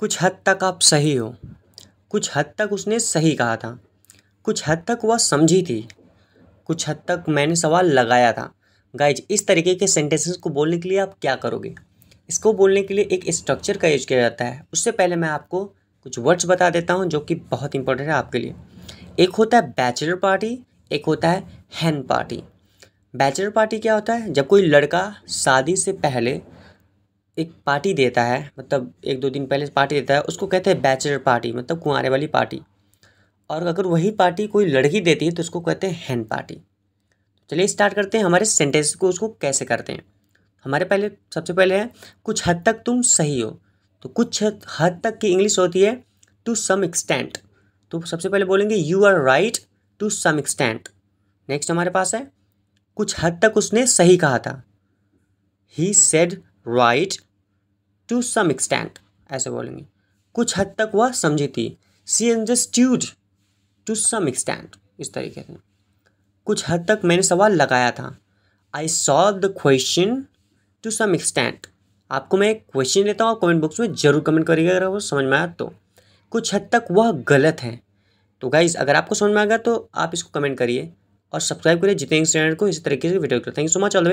कुछ हद तक आप सही हो कुछ हद तक उसने सही कहा था कुछ हद तक वह समझी थी कुछ हद तक मैंने सवाल लगाया था गाइज इस तरीके के सेंटेंसेस को बोलने के लिए आप क्या करोगे इसको बोलने के लिए एक स्ट्रक्चर का यूज किया जाता है उससे पहले मैं आपको कुछ वर्ड्स बता देता हूँ जो कि बहुत इंपॉर्टेंट है आपके लिए एक होता है बैचलर पार्टी एक होता है हैन पार्टी बैचलर पार्टी क्या होता है जब कोई लड़का शादी से पहले एक पार्टी देता है मतलब एक दो दिन पहले पार्टी देता है उसको कहते हैं बैचलर पार्टी मतलब कुंवारे वाली पार्टी और अगर वही पार्टी कोई लड़की देती है तो उसको कहते हैं हैंड पार्टी चलिए स्टार्ट करते हैं हमारे सेंटेंस को उसको कैसे करते हैं हमारे पहले सबसे पहले है कुछ हद तक तुम सही हो तो कुछ हद तक की इंग्लिश होती है टू सम एक्सटेंट तो सबसे पहले बोलेंगे you are right to some extent next हमारे पास है कुछ हद तक उसने सही कहा था he said right to some extent ऐसे बोलेंगे कुछ हद तक वह समझी थी सी अंडरस्ट्यूड टू सम एक्सटेंट इस तरीके से कुछ हद तक मैंने सवाल लगाया था I solve the question to some extent आपको मैं एक क्वेश्चन देता हूँ कमेंट बॉक्स में जरूर कमेंट करिएगा अगर वो समझ में आया तो कुछ हद तक वह गलत है तो गाइज़ अगर आपको समझ में आएगा तो आप इसको कमेंट करिए और सब्सक्राइब करिए जितेंद्र चैनल को इसी तरीके से video thank you so much all